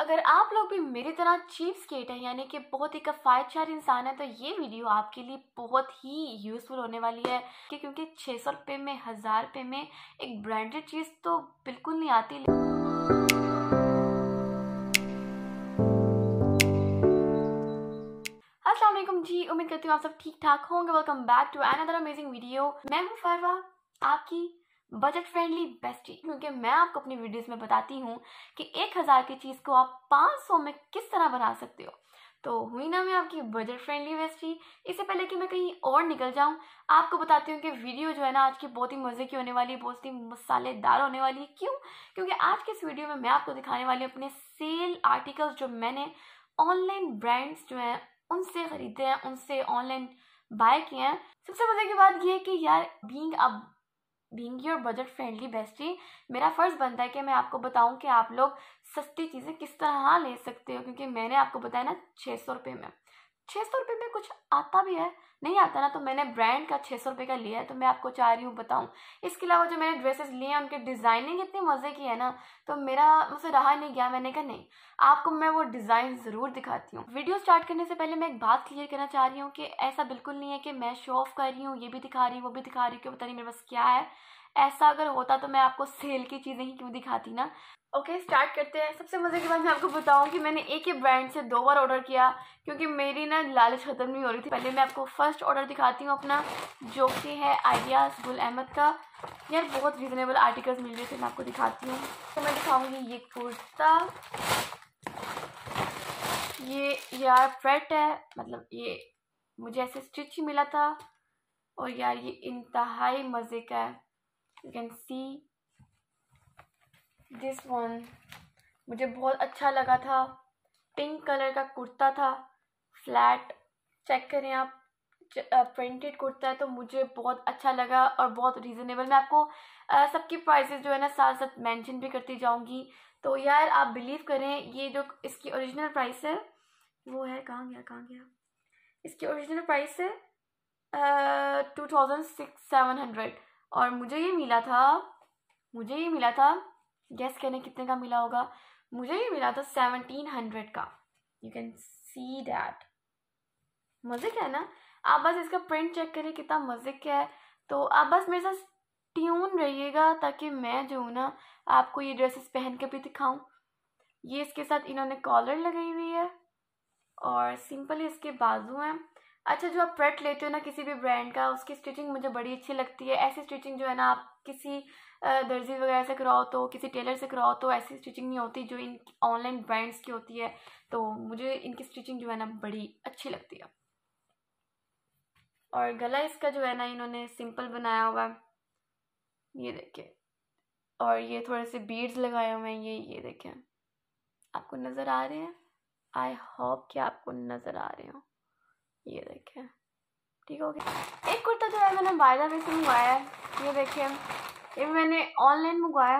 अगर आप लोग भी मेरी तरह चीप स्केट है यानी कि बहुत ही कफायतशार इंसान है तो ये वीडियो आपके लिए बहुत ही यूज़फुल होने वाली है कि क्योंकि 600 रुपये में हज़ार रुपये में एक ब्रांडेड चीज़ तो बिल्कुल नहीं आती असलम जी उम्मीद करती हूँ आप सब ठीक ठाक होंगे welcome back to another amazing video मैं हूँ फरवा आपकी बजट फ्रेंडली बेस्ट चीज़ क्योंकि मैं आपको अपनी वीडियोस में बताती हूँ कि एक हज़ार की चीज़ को आप पाँच सौ में किस तरह बना सकते हो तो हुई ना मैं आपकी बजट फ्रेंडली चीज़ इससे पहले कि मैं कहीं और निकल जाऊँ आपको बताती हूँ कि वीडियो जो है ना आज की बहुत ही मज़े की होने वाली है बहुत ही मसालेदार होने वाली है क्यों क्योंकि आज की इस वीडियो में मैं आपको दिखाने वाली हूँ अपने सेल आर्टिकल्स जो मैंने ऑनलाइन ब्रांड्स जो हैं उनसे ख़रीदे हैं उनसे ऑनलाइन बाय किए हैं सबसे मज़े की बात यह है कि यार बींग अब being your budget friendly bestie मेरा फ़र्ज़ बनता है कि मैं आपको बताऊं कि आप लोग सस्ती चीज़ें किस तरह ले सकते हो क्योंकि मैंने आपको बताया ना छः सौ रुपये में छः सौ रुपये में कुछ आता भी है नहीं आता ना तो मैंने ब्रांड का छः सौ रुपये का लिया है तो मैं आपको चाह रही हूँ बताऊँ इसके अलावा जो मैंने ड्रेसेस लिए हैं उनके डिज़ाइनिंग इतनी मज़े की है ना तो मेरा मुझसे रहा नहीं गया मैंने कहा नहीं आपको मैं वो डिज़ाइन ज़रूर दिखाती हूँ वीडियो स्टार्ट करने से पहले मैं एक बात क्लियर करना चाह रही हूँ कि ऐसा बिल्कुल नहीं है कि मैं शो ऑफ कर रही हूँ ये भी दिखा रही हूँ वो भी दिखा रही हूँ कि पता नहीं मेरे पास क्या है ऐसा अगर होता तो मैं आपको सेल की चीज़ें ही क्यों दिखाती ना ओके okay, स्टार्ट करते हैं सबसे मज़े की बात मैं आपको बताऊं कि मैंने एक ही ब्रांड से दो बार ऑर्डर किया क्योंकि मेरी ना लालच ख़त्म नहीं हो रही थी पहले मैं आपको फ़र्स्ट ऑर्डर दिखाती हूँ अपना जो कि है आइडियाज़ गुल अहमद का यार बहुत रीज़नेबल आर्टिकल्स मिल रहे थे मैं आपको दिखाती हूँ तो मैं दिखाऊँगी ये कुर्ता ये यार फ्रेट है मतलब ये मुझे ऐसे स्टिच ही मिला था और यार ये इंतहाई मज़े का है you can see this one मुझे बहुत अच्छा लगा था पिंक कलर का कुर्ता था फ्लैट चेक करें आप प्रिंटेड कुर्ता है तो मुझे बहुत अच्छा लगा और बहुत रीज़नेबल मैं आपको सबकी प्राइसेस जो है ना साथ साथ मेंशन भी करती जाऊंगी तो यार आप बिलीव करें ये जो इसकी ओरिजिनल प्राइस है वो है कहाँ गया कहाँ गया इसकी ओरिजिनल प्राइस है two thousand six seven hundred और मुझे ये मिला था मुझे ये मिला था गेस करने कितने का मिला होगा मुझे ये मिला था सेवनटीन हंड्रेड का यू कैन सी डैट मज़े क्या है ना आप बस इसका प्रिंट चेक करिए कितना मज़े क्या है तो आप बस मेरे साथ ट्यून रहिएगा ताकि मैं जो हूँ ना आपको ये ड्रेसेस पहन के भी दिखाऊं ये इसके साथ इन्होंने कॉलर लगाई हुई है और सिंपल इसके बाजू हैं अच्छा जो आप प्रेट लेते हो ना किसी भी ब्रांड का उसकी स्टिचिंग मुझे बड़ी अच्छी लगती है ऐसी स्टिचिंग जो है ना आप किसी दर्जी वगैरह से कराओ तो किसी टेलर से कराओ तो ऐसी स्टिचिंग नहीं होती जो इन ऑनलाइन ब्रांड्स की होती है तो मुझे इनकी स्टिचिंग जो है ना बड़ी अच्छी लगती है और गला इसका जो है ना इन्होंने सिंपल बनाया हुआ है ये देखिए और ये थोड़े से बीड्स लगाए हुए हैं ये ये देखें आपको नज़र आ रहे हैं आई होप कि आपको नज़र आ रहे हो ये देखें ठीक हो गया एक कुर्ता जो है मैंने बायदा में से मंगवाया है ये देखें ये मैंने ऑनलाइन मंगवाया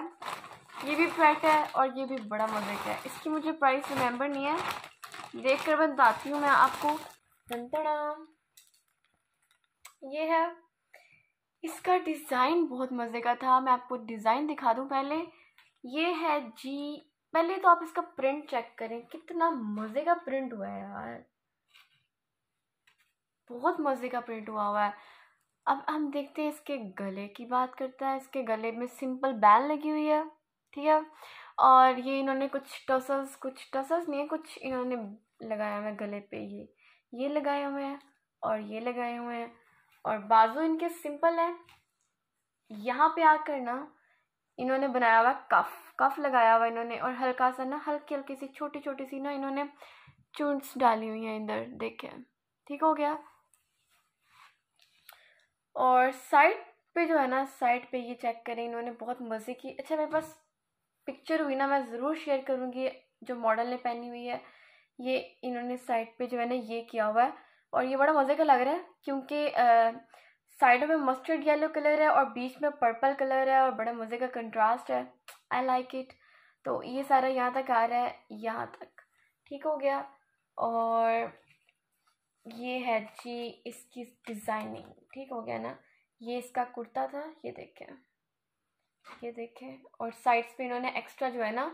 ये भी पैक है और ये भी बड़ा मज़े का है इसकी मुझे प्राइस रिमेंबर नहीं है देख कर बताती हूँ मैं आपको ये है इसका डिज़ाइन बहुत मज़े का था मैं आपको डिज़ाइन दिखा दूँ पहले ये है जी पहले तो आप इसका प्रिंट चेक करें कितना मज़े का प्रिंट हुआ है यार बहुत मज़े का प्रिंट हुआ हुआ है अब हम देखते हैं इसके गले की बात करता है इसके गले में सिंपल बैल लगी हुई है ठीक है और ये इन्होंने कुछ टसल्स कुछ टसल्स नहीं है कुछ इन्होंने लगाया हुआ है गले पे ये ये लगाए हुए हैं और ये लगाए हुए हैं और बाजू इनके सिंपल है यहाँ पे आकर ना इन्होंने बनाया हुआ कफ कफ लगाया हुआ इन्होंने और हल्का सा ना हल्की हल्की सी छोटी छोटी सी ना इन्होंने चूंट्स डाली हुई हैं इधर देखें ठीक हो गया और साइड पे जो है ना साइड पे ये चेक करें इन्होंने बहुत मज़े की अच्छा मेरे पास पिक्चर हुई ना मैं ज़रूर शेयर करूँगी जो मॉडल ने पहनी हुई है ये इन्होंने साइड पे जो है ना ये किया हुआ है और ये बड़ा मज़े का लग रहा है क्योंकि साइडों में मस्टर्ड येलो कलर है और बीच में पर्पल कलर है और बड़ा मज़े का कंट्रास्ट है आई लाइक इट तो ये सारा यहाँ तक आ रहा है यहाँ तक ठीक हो गया और ये है जी इसकी डिज़ाइनिंग ठीक हो गया ना ये इसका कुर्ता था ये देखें ये देखें और साइड्स पे इन्होंने एक्स्ट्रा जो है ना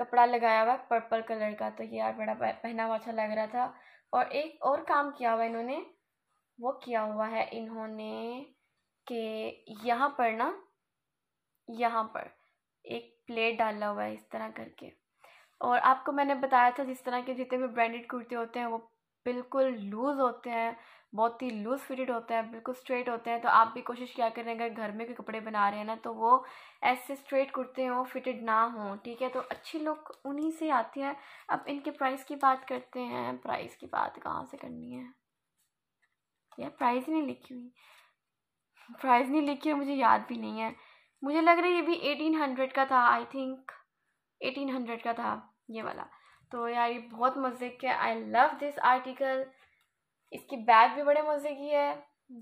कपड़ा लगाया हुआ पर्पल कलर का तो ये यार बड़ा पहना हुआ अच्छा लग रहा था और एक और काम किया हुआ इन्होंने वो किया हुआ है इन्होंने कि यहाँ पर ना यहाँ पर एक प्लेट डाला हुआ है इस तरह करके और आपको मैंने बताया था जिस तरह के जितने भी ब्रांडेड कुर्ते होते हैं वो बिल्कुल लूज़ होते हैं बहुत ही लूज़ फिटेड होते हैं बिल्कुल स्ट्रेट होते हैं तो आप भी कोशिश क्या करें अगर घर में कोई कपड़े बना रहे हैं ना तो वो ऐसे स्ट्रेट कुर्ते हों फिटेड ना हों ठीक है तो अच्छी लुक उन्हीं से आती है अब इनके प्राइस की बात करते हैं प्राइस की बात कहाँ से करनी है यार प्राइस नहीं लिखी हुई प्राइस नहीं लिखी हुई मुझे याद भी नहीं है मुझे लग रहा है ये भी एटीन हंड्रेड का था आई थिंक एटीन हंड्रेड का था ये वाला तो यार ये बहुत मज़े के आई लव दिस आर्टिकल इसकी बैग भी बड़े मज़े की है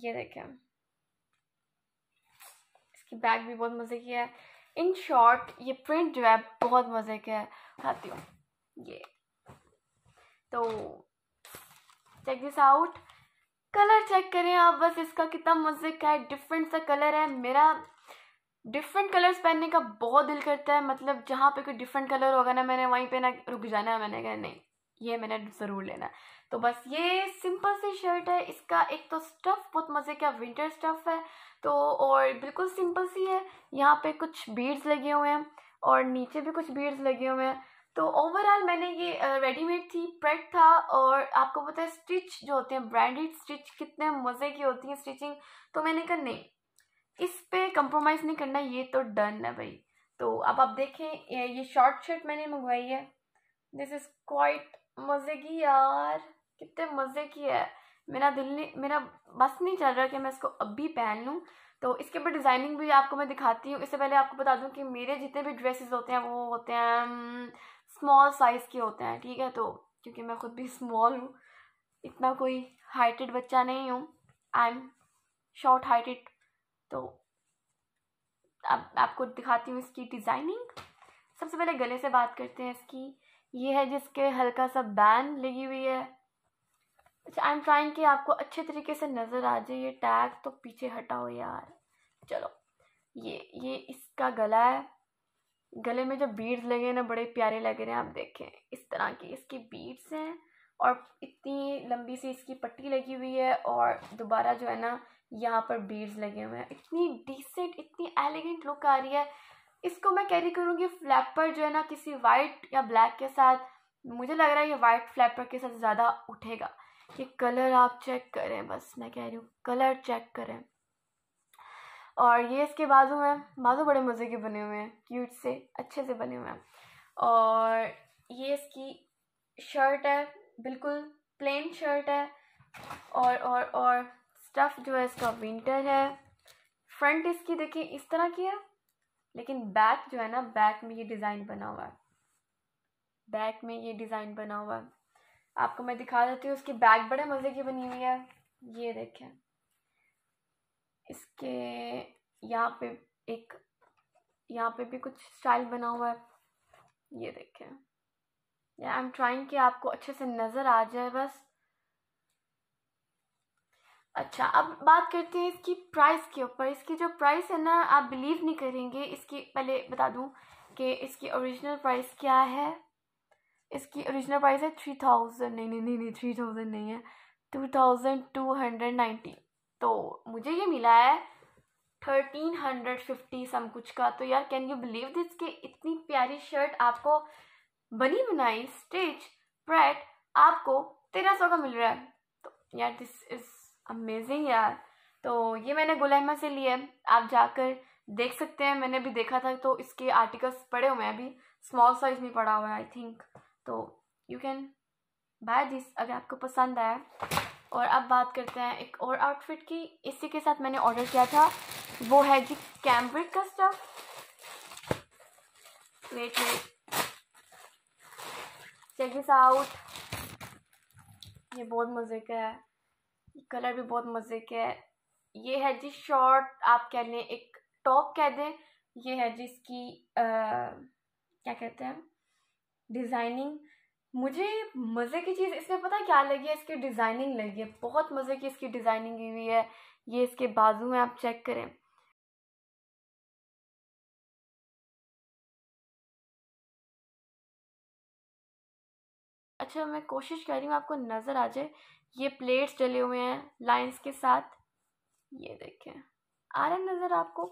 ये देखें इसकी बैग भी बहुत मज़े की है इन शॉर्ट ये प्रिंट जो है बहुत मज़े के है खाती हूँ ये तो check this out colour check करें आप बस इसका कितना मज़े का है डिफरेंट सा कलर है मेरा डिफरेंट कलर्स पहनने का बहुत दिल करता है मतलब जहाँ पे कोई डिफरेंट कलर होगा ना मैंने वहीं पे ना रुक जाना है मैंने कहा नहीं ये मैंने ज़रूर लेना है तो बस ये सिंपल सी शर्ट है इसका एक तो स्टफ़ बहुत मज़े का विंटर स्टफ़ है तो और बिल्कुल सिंपल सी है यहाँ पे कुछ बीड्स लगे हुए हैं और नीचे भी कुछ बीड्स लगे हुए हैं तो ओवरऑल मैंने ये रेडीमेड थी प्रेट था और आपको पता है स्टिच जो होते हैं ब्रांडेड स्टिच कितने मज़े की होती हैं स्टिचिंग तो मैंने कहा नहीं इस पे कंप्रोमाइज़ नहीं करना ये तो डन है भाई तो अब आप देखें ये शॉर्ट शर्ट मैंने मंगवाई है दिस इज़ क्वाइट मज़े की यार कितने मज़े की है मेरा दिल नहीं मेरा बस नहीं चल रहा कि मैं इसको अभी पहन लूँ तो इसके ऊपर डिज़ाइनिंग भी आपको मैं दिखाती हूँ इससे पहले आपको बता दूँ कि मेरे जितने भी ड्रेसेस होते हैं वो होते हैं स्मॉल साइज़ के होते हैं ठीक है तो क्योंकि मैं खुद भी स्मॉल हूँ इतना कोई हाइटेड बच्चा नहीं हूँ आई एम शॉर्ट हाइटेड तो अब आपको दिखाती हूँ इसकी डिज़ाइनिंग सबसे पहले गले से बात करते हैं इसकी ये है जिसके हल्का सा बैन लगी हुई है अच्छा आई एम ट्राइंग कि आपको अच्छे तरीके से नज़र आ जाए ये टैग तो पीछे हटाओ यार चलो ये ये इसका गला है गले में जो बीड्स लगे हैं ना बड़े प्यारे लग रहे हैं आप देखें इस तरह की इसकी बीड्स हैं और इतनी लंबी सी इसकी पट्टी लगी हुई है और दोबारा जो है ना यहाँ पर बीड्स लगे हुए हैं इतनी डिसेंट इतनी एलिगेंट लुक आ रही है इसको मैं कैरी करूँगी फ्लैपर जो है ना किसी वाइट या ब्लैक के साथ मुझे लग रहा है ये वाइट फ्लैपर के साथ ज़्यादा उठेगा कि कलर आप चेक करें बस मैं कह रही हूँ कलर चेक करें और ये इसके बाजू में बाजू बड़े मज़े के बने हुए हैं क्यूट से अच्छे से बने हुए हैं और ये इसकी शर्ट है बिल्कुल प्लेन शर्ट है और और और स्टफ़ जो है इसका विंटर है फ्रंट इसकी देखिए इस तरह की है लेकिन बैक जो है ना बैक में ये डिज़ाइन बना हुआ है बैक में ये डिज़ाइन बना हुआ है आपको मैं दिखा देती हूँ उसकी बैक बड़े मज़े की बनी हुई है ये देखें इसके यहाँ पे एक यहाँ पे भी कुछ स्टाइल बना हुआ है ये देखें आई एम ट्राइंग कि आपको अच्छे से नज़र आ जाए बस अच्छा अब बात करते हैं इसकी प्राइस के ऊपर इसकी जो प्राइस है ना आप बिलीव नहीं करेंगे इसकी पहले बता दूं कि इसकी ओरिजिनल प्राइस क्या है इसकी ओरिजिनल प्राइस है थ्री थाउजेंड नहीं नहीं नहीं नहीं थ्री थाउजेंड नहीं है two thousand two hundred ninety तो मुझे ये मिला है थर्टीन हंड्रेड फिफ्टी सम कुछ का तो यार कैन यू बिलीव दिस कि इतनी प्यारी शर्ट आपको बनी बनाई स्टिच प्रेट आपको तेरह सौ का मिल रहा है तो यार दिस इज़ अमेजिंग यार तो ये मैंने गुलहमा से लिया है आप जाकर देख सकते हैं मैंने भी देखा था तो इसके आर्टिकल्स पड़े हुए हैं अभी स्मॉल साइज में पड़ा हुआ है आई थिंक तो यू कैन बाय दिस अगर आपको पसंद आया और अब बात करते हैं एक और आउटफिट की इसी के साथ मैंने ऑर्डर किया था वो है जी कैम्ब्रिक का stuff wait wait check this out ये बहुत मज़े का है कलर भी बहुत मज़े के है ये है जी शॉर्ट आप कह लें एक टॉप कह दें ये है जी इसकी क्या कहते हैं डिज़ाइनिंग मुझे मज़े की चीज़ इसमें पता क्या लगी है इसकी डिज़ाइनिंग लगी है बहुत मज़े की इसकी डिज़ाइनिंग हुई है ये इसके बाजू में आप चेक करें अच्छा मैं कोशिश कर रही हूँ आपको नज़र आ जाए ये प्लेट्स डले हुए हैं लाइंस के साथ ये देखें आ रहा है नज़र आपको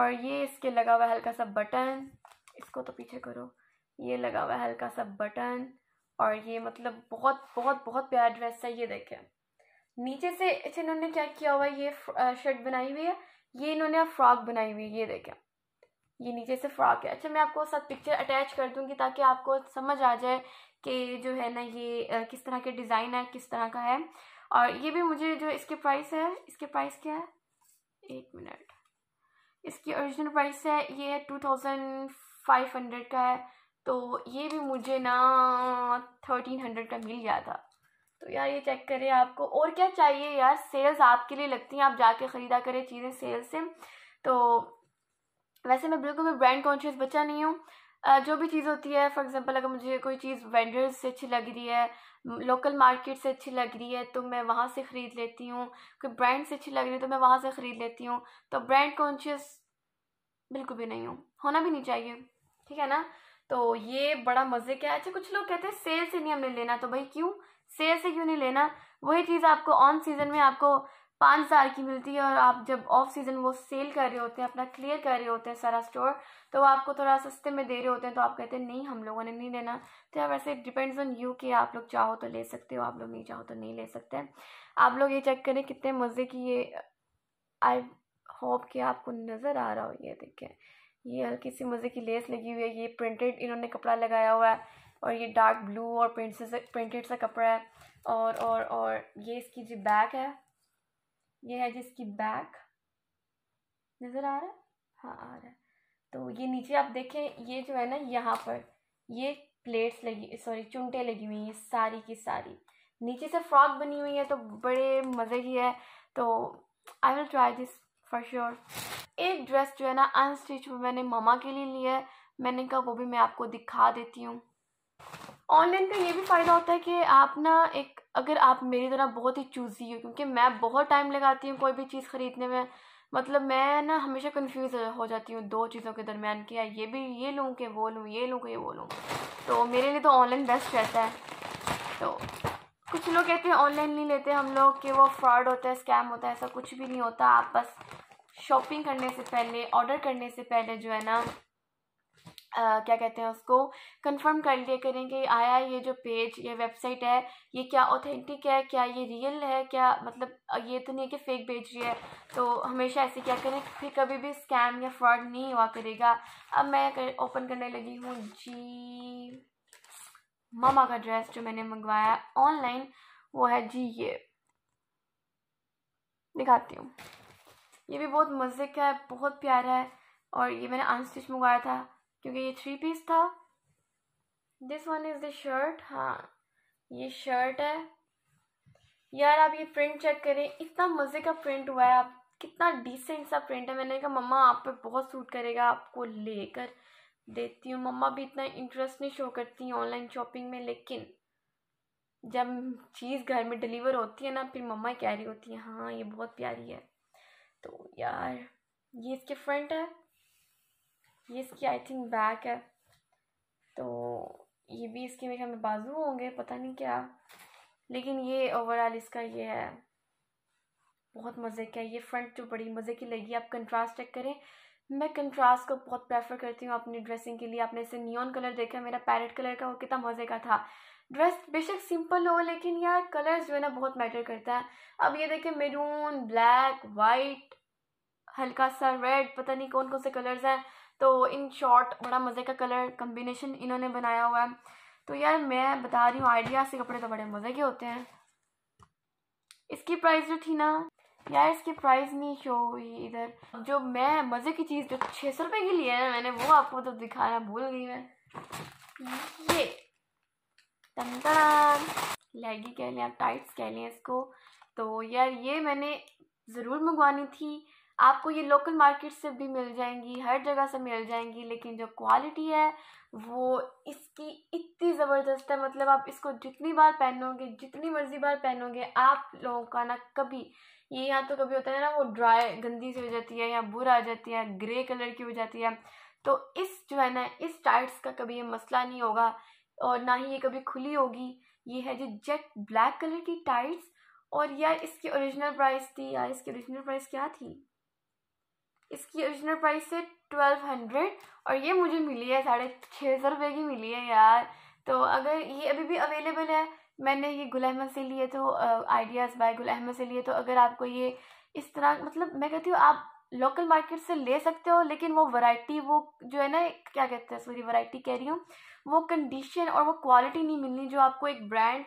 और ये इसके लगा हुआ हल्का सा बटन इसको तो पीछे करो ये लगा हुआ हल्का सा बटन और ये मतलब बहुत बहुत बहुत प्यारा ड्रेस है ये देखें नीचे से अच्छा इन्होंने क्या किया हुआ है ये शर्ट बनाई हुई है ये इन्होंने फ्रॉक बनाई हुई है ये देखें ये नीचे से फ्रॉक है अच्छा मैं आपको साथ पिक्चर अटैच कर दूँगी ताकि आपको समझ आ जाए कि जो है ना ये किस तरह के डिज़ाइन है किस तरह का है और ये भी मुझे जो इसके प्राइस है इसके प्राइस क्या है एक मिनट इसकी ओरिजिनल प्राइस है ये है टू थाउजेंड फाइव हंड्रेड का है तो ये भी मुझे ना थर्टीन हंड्रेड का मिल गया था तो यार ये चेक करें आपको और क्या चाहिए यार सेल्स आपके लिए लगती हैं आप जाके ख़रीदा करें चीज़ें सेल्स से तो वैसे मैं बिल्कुल भी ब्रांड कॉन्शियस बच्चा नहीं हूँ जो भी चीज़ होती है फॉर एग्जांपल अगर मुझे कोई चीज़ वेंडर्स से अच्छी लग रही है लोकल मार्केट से अच्छी लग रही है तो मैं वहाँ से ख़रीद लेती हूँ कोई ब्रांड से अच्छी लग रही है तो मैं वहाँ से ख़रीद लेती हूँ तो ब्रांड कॉन्शियस बिल्कुल भी नहीं हूँ होना भी नहीं चाहिए ठीक है ना तो ये बड़ा मज़े का है अच्छा कुछ लोग कहते हैं सेल से नहीं हमने लेना तो भाई क्यों सेल से क्यों नहीं लेना वही चीज़ आपको ऑन सीज़न में आपको पाँच हज़ार की मिलती है और आप जब ऑफ सीज़न वो सेल कर रहे होते हैं अपना क्लियर कर रहे होते हैं सारा स्टोर तो वो आपको थोड़ा सस्ते में दे रहे होते हैं तो आप कहते हैं नहीं हम लोगों ने नहीं लेना तो यार वैसे डिपेंड्स ऑन यू कि आप लोग चाहो तो ले सकते हो आप लोग नहीं चाहो तो नहीं ले सकते आप लोग ये चेक करें कितने मज़े की ये आई होप कि आपको नज़र आ रहा हो ये देखें ये हल्की सी मज़े की लेस लगी हुई है ये प्रिंटेड इन्होंने कपड़ा लगाया हुआ है और ये डार्क ब्लू और प्रिंट से प्रिंटेड सा कपड़ा है और और और ये इसकी जी बैग है ये है जिसकी बैक नज़र आ रहा है हाँ आ रहा है तो ये नीचे आप देखें ये जो है ना यहाँ पर ये प्लेट्स लगी सॉरी चुंटे लगी हुई हैं सारी की सारी नीचे से फ्रॉक बनी हुई है तो बड़े मज़े की है तो I will try this for sure एक ड्रेस जो है ना अनस्टिच मैंने मामा के लिए लिया है मैंने कहा वो भी मैं आपको दिखा देती हूँ ऑनलाइन का ये भी फ़ायदा होता है कि आप ना एक अगर आप मेरी तरह बहुत ही चूज़ी हो क्योंकि मैं बहुत टाइम लगाती हूँ कोई भी चीज़ ख़रीदने में मतलब मैं ना हमेशा कंफ्यूज हो जाती हूँ दो चीज़ों के दरमियान कि ये भी ये लूँ कि वो लूँ ये लूँ कि ये वो लूँ तो मेरे लिए तो ऑनलाइन बेस्ट रहता है तो कुछ लोग कहते हैं ऑनलाइन नहीं लेते हम लोग कि वो फ्रॉड होता है स्कैम होता है ऐसा कुछ भी नहीं होता आप बस शॉपिंग करने से पहले ऑर्डर करने से पहले जो है ना आ, क्या कहते हैं उसको कंफर्म कर लिया करें कि आया ये जो पेज ये वेबसाइट है ये क्या ऑथेंटिक है क्या ये रियल है क्या मतलब ये तो नहीं है कि फ़ेक भेज रही है तो हमेशा ऐसे क्या करें फिर कभी भी स्कैम या फ्रॉड नहीं हुआ करेगा अब मैं कर, ओपन करने लगी हूँ जी मामा का ड्रेस जो मैंने मंगवाया ऑनलाइन वो है जी ये दिखाती हूँ ये भी बहुत मजेक है बहुत प्यारा है और ये मैंने अनस्टिच मंगवाया था क्योंकि ये थ्री पीस था this one is the shirt हाँ ये शर्ट है यार आप ये प्रिंट चेक करें इतना मज़े का प्रिंट हुआ है आप कितना डिसेंट सा प्रिंट है मैंने कहा मम्मा आप पे बहुत सूट करेगा आपको लेकर देती हूँ मम्मा भी इतना इंटरेस्ट नहीं शो करती हैं ऑनलाइन शॉपिंग में लेकिन जब चीज़ घर में डिलीवर होती है ना फिर मम्मा कह रही होती है हाँ ये बहुत प्यारी है तो यार ये इसके फ्रंट है ये इसकी आई थिंक बैक है तो ये भी इसके मेरे ख्याल में बाजू होंगे पता नहीं क्या लेकिन ये ओवरऑल इसका ये है बहुत मज़े का ये फ्रंट तो बड़ी मज़े की लगी आप कंट्रास्ट चेक करें मैं कंट्रास्ट को बहुत प्रेफर करती हूँ अपनी ड्रेसिंग के लिए आपने इसे नियॉन कलर देखा मेरा पैरेट कलर का वो कितना मज़े का था ड्रेस बेशक सिंपल हो लेकिन यार कलर्स जो है ना बहुत मैटर करता है अब ये देखें मेरून ब्लैक वाइट हल्का सा रेड पता नहीं कौन कौन से कलर्स हैं तो इन शॉर्ट बड़ा मज़े का कलर कम्बिनेशन इन्होंने बनाया हुआ है तो यार मैं बता रही हूँ आइडिया से कपड़े तो बड़े मज़े के होते हैं इसकी प्राइस जो थी ना यार इसकी प्राइस नहीं शो हुई इधर जो मैं मज़े की चीज़ जो छः सौ रुपये की लिया है मैंने वो आपको तो दिखाया भूल गई मैं ये टन लेगी कह लें आप टाइट्स कह लें इसको तो यार ये मैंने ज़रूर मंगवानी थी आपको ये लोकल मार्केट से भी मिल जाएंगी हर जगह से मिल जाएंगी लेकिन जो क्वालिटी है वो इसकी इतनी ज़बरदस्त है मतलब आप इसको जितनी बार पहनोगे जितनी मर्ज़ी बार पहनोगे आप लोगों का ना कभी ये यहाँ तो कभी होता है ना वो ड्राई गंदी सी हो जाती है या बुरा आ जाती है ग्रे कलर की हो जाती है तो इस जो है ना इस टाइट्स का कभी ये मसला नहीं होगा और ना ही ये कभी खुली होगी ये है जो जेट ब्लैक कलर की टाइट्स और यार इसकी ओरिजिनल प्राइस थी यार इसकी ओरिजिनल प्राइस क्या थी इसकी ओरिजिनल प्राइस है ट्वेल्व हंड्रेड और ये मुझे मिली है साढ़े छः सौ रुपये की मिली है यार तो अगर ये अभी भी अवेलेबल है मैंने ये गुल अहमद से लिए तो आइडियाज़ बाय गुल अहमद से लिए तो अगर आपको ये इस तरह मतलब मैं कहती हूँ आप लोकल मार्केट से ले सकते हो लेकिन वो वैरायटी वो जो है ना क्या कहते हैं सॉरी वैरायटी कह रही हूँ वो कंडीशन और वो क्वालिटी नहीं मिलनी जो आपको एक ब्रांड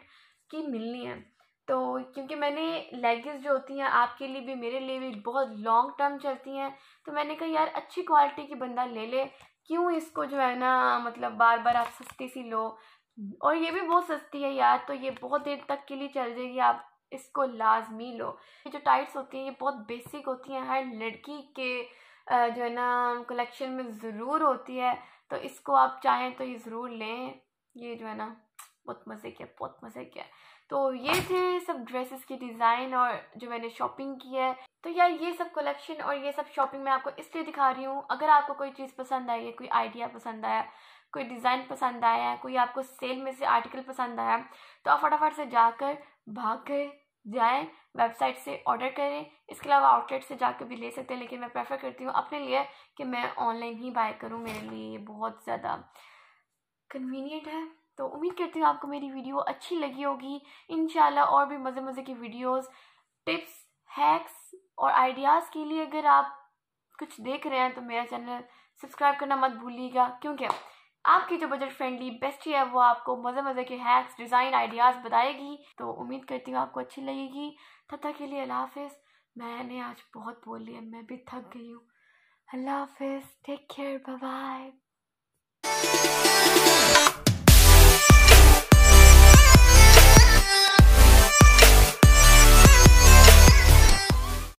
की मिलनी है तो क्योंकि मैंने लेगिंग्स जो होती हैं आपके लिए भी मेरे लिए भी बहुत लॉन्ग टर्म चलती हैं तो मैंने कहा यार अच्छी क्वालिटी की बंदा ले ले क्यों इसको जो है ना मतलब बार बार आप सस्ती सी लो और ये भी बहुत सस्ती है यार तो ये बहुत देर तक के लिए चल जाएगी आप इसको लाजमी लो ये जो टाइट्स होती हैं ये बहुत बेसिक होती हैं हर लड़की के जो है ना कलेक्शन में ज़रूर होती है तो इसको आप चाहें तो ये ज़रूर लें ये जो है ना बहुत मज़े किया बहुत मज़े किया तो ये थे सब ड्रेसेस के डिज़ाइन और जो मैंने शॉपिंग की है तो यार ये सब कलेक्शन और ये सब शॉपिंग मैं आपको इसलिए दिखा रही हूँ अगर आपको कोई चीज़ पसंद आई है कोई आइडिया पसंद आया कोई डिज़ाइन पसंद आया है कोई आपको सेल में से आर्टिकल पसंद आया तो आप फटाफट से जाकर भाग कर जाएँ वेबसाइट से ऑर्डर करें इसके अलावा आउटलेट से जाकर भी ले सकते हैं लेकिन मैं प्रेफर करती हूँ अपने लिए कि मैं ऑनलाइन ही बाय करूँ मेरे लिए ये बहुत ज़्यादा कन्वीनियंट है तो उम्मीद करती हूँ आपको मेरी वीडियो अच्छी लगी होगी इन और भी मज़े मज़े की वीडियोस टिप्स हैक्स और आइडियाज़ के लिए अगर आप कुछ देख रहे हैं तो मेरा चैनल सब्सक्राइब करना मत भूलिएगा क्योंकि आपकी जो बजट फ्रेंडली बेस्ट है वो आपको मज़े मज़े के हैक्स डिज़ाइन आइडियाज़ बताएगी तो उम्मीद करती हूँ आपको अच्छी लगेगी तक के लिए अल्लाह हाफिज़ मैंने आज बहुत बोल लिया मैं भी थक गई हूँ अल्लाह हाफिज़ टेक केयर बाय